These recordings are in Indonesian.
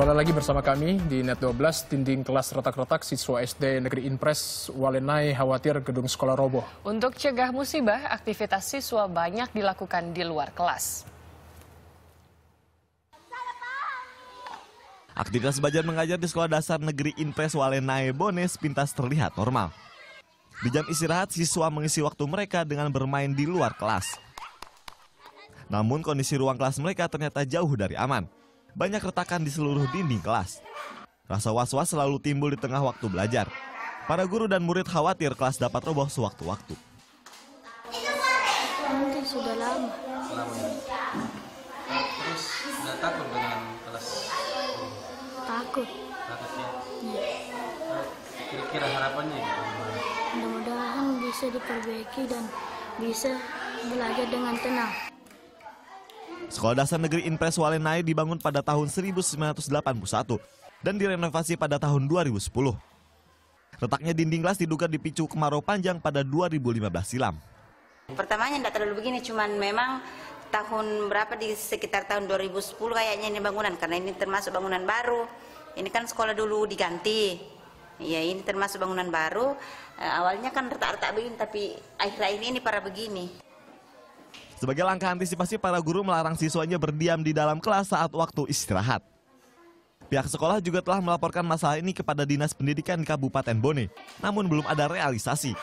Kembali lagi bersama kami di Net 12, dinding kelas retak-retak siswa SD Negeri Impres Walenai khawatir gedung sekolah roboh. Untuk cegah musibah, aktivitas siswa banyak dilakukan di luar kelas. Aktivitas belajar mengajar di Sekolah Dasar Negeri Impres Walenai Bones Pintas terlihat normal. Di jam istirahat, siswa mengisi waktu mereka dengan bermain di luar kelas. Namun kondisi ruang kelas mereka ternyata jauh dari aman banyak retakan di seluruh dinding kelas. Rasa was-was selalu timbul di tengah waktu belajar. Para guru dan murid khawatir kelas dapat roboh sewaktu-waktu. Mungkin sudah lama. terus nggak takut dengan kelas? Takut. Takut ya? Iya. Kira-kira harapannya gimana? Gitu? Mudah-mudahan bisa diperbaiki dan bisa belajar dengan tenang. Sekolah Dasar Negeri Impres Walenai dibangun pada tahun 1981 dan direnovasi pada tahun 2010. Retaknya dinding kelas diduga dipicu kemarau panjang pada 2015 silam. Pertamanya tidak terlalu begini, cuman memang tahun berapa di sekitar tahun 2010 kayaknya ini bangunan karena ini termasuk bangunan baru. Ini kan sekolah dulu diganti. Ya ini termasuk bangunan baru. Eh, awalnya kan retak-retak begini tapi akhir-akhir ini, ini parah begini. Sebagai langkah antisipasi, para guru melarang siswanya berdiam di dalam kelas saat waktu istirahat. Pihak sekolah juga telah melaporkan masalah ini kepada Dinas Pendidikan Kabupaten Bone, namun belum ada realisasi.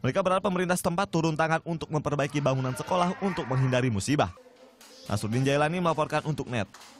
Mereka berharap pemerintah setempat turun tangan untuk memperbaiki bangunan sekolah untuk menghindari musibah. Nasruddin Jailani melaporkan untuk NET.